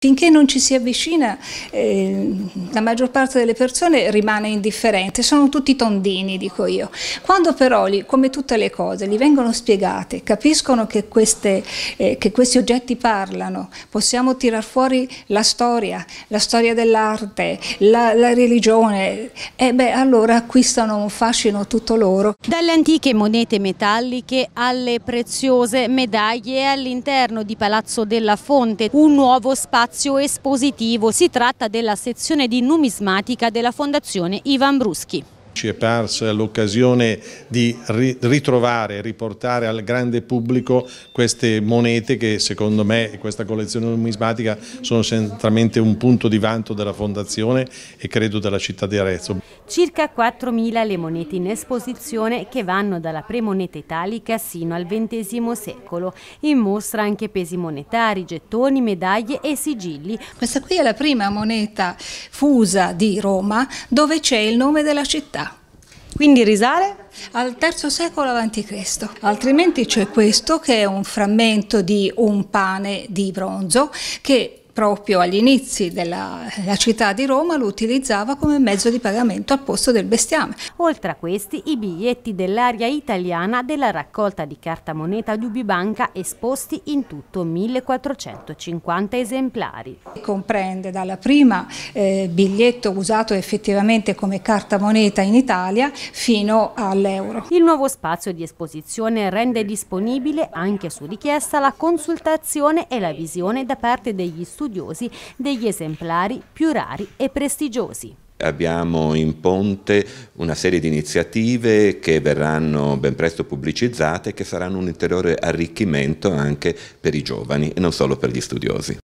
Finché non ci si avvicina, eh, la maggior parte delle persone rimane indifferente, sono tutti tondini, dico io. Quando però, come tutte le cose, gli vengono spiegate, capiscono che, queste, eh, che questi oggetti parlano, possiamo tirar fuori la storia, la storia dell'arte, la, la, religione, e beh, allora acquistano un fascino tutto loro. Dalle antiche monete metalliche alle preziose medaglie all'interno di Palazzo della Fonte, un nuovo spazio spazio espositivo. Si tratta della sezione di numismatica della Fondazione Ivan Bruschi ci è parsa l'occasione di ritrovare, riportare al grande pubblico queste monete che secondo me e questa collezione numismatica sono centralmente un punto di vanto della Fondazione e credo della città di Arezzo. Circa 4.000 le monete in esposizione che vanno dalla premoneta italica sino al XX secolo. In mostra anche pesi monetari, gettoni, medaglie e sigilli. Questa qui è la prima moneta fusa di Roma dove c'è il nome della città. Quindi risale? Al III secolo a.C., altrimenti c'è questo che è un frammento di un pane di bronzo che proprio agli inizi della città di Roma lo utilizzava come mezzo di pagamento al posto del bestiame. Oltre a questi, i biglietti dell'area italiana della raccolta di carta moneta di Ubibanca esposti in tutto 1450 esemplari. Comprende dalla prima eh, biglietto usato effettivamente come carta moneta in Italia fino all'euro. Il nuovo spazio di esposizione rende disponibile anche su richiesta la consultazione e la visione da parte degli studenti studiosi degli esemplari più rari e prestigiosi. Abbiamo in ponte una serie di iniziative che verranno ben presto pubblicizzate e che saranno un ulteriore arricchimento anche per i giovani e non solo per gli studiosi.